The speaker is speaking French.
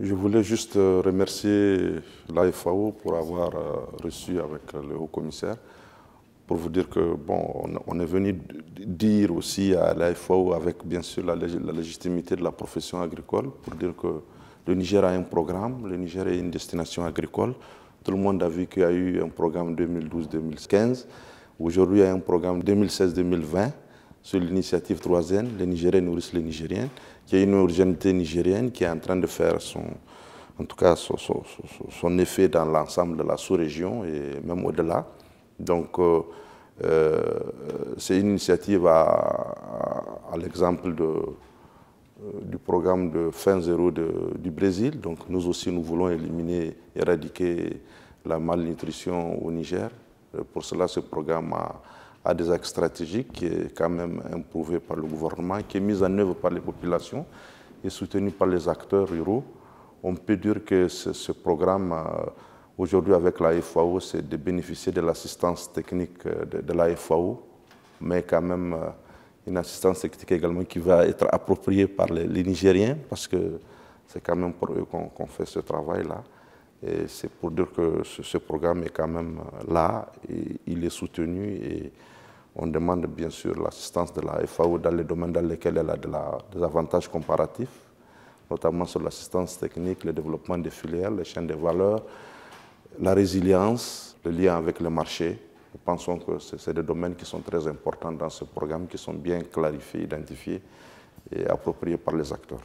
Je voulais juste euh, remercier l'AFAO pour avoir euh, reçu avec euh, le haut commissaire, pour vous dire que, bon, on est venu dire aussi à l'AFAO, avec bien sûr la, légitimité de la profession agricole, pour dire que le Niger a un programme, le Niger est une destination agricole. Tout le monde a vu qu'il y a eu un programme 2012-2015. Aujourd'hui, il y a un programme 2016-2020 sur l'initiative troisième, les Nigériens nourrissent les Nigériens, qui est une originalité nigérienne qui est en train de faire son, en tout cas son, son, son effet dans l'ensemble de la sous-région et même au-delà. Donc, euh, euh, c'est une initiative à, à, à l'exemple de, euh, du programme de fin zéro de, du Brésil. Donc nous aussi, nous voulons éliminer, éradiquer la malnutrition au Niger. Pour cela, ce programme a, à des actes stratégiques qui est quand même approuvé par le gouvernement, qui est mis en œuvre par les populations et soutenu par les acteurs ruraux. On peut dire que ce, programme, euh, aujourd'hui avec la FAO, c'est de bénéficier de l'assistance technique euh, de, la FAO, mais quand même euh, une assistance technique également qui va être appropriée par les, Nigériens, parce que c'est quand même pour eux qu'on fait ce travail-là. Et c'est pour dire que ce, ce, programme est quand même là, et il est soutenu et on demande bien sûr l'assistance de la FAO dans les domaines dans lesquels elle a des avantages comparatifs, notamment sur l'assistance technique, le développement des filières, les chaînes de valeur, la résilience, le lien avec le marché. Nous pensons que c'est des domaines qui sont très importants dans ce programme, qui sont bien clarifiés, identifiés et appropriés par les acteurs.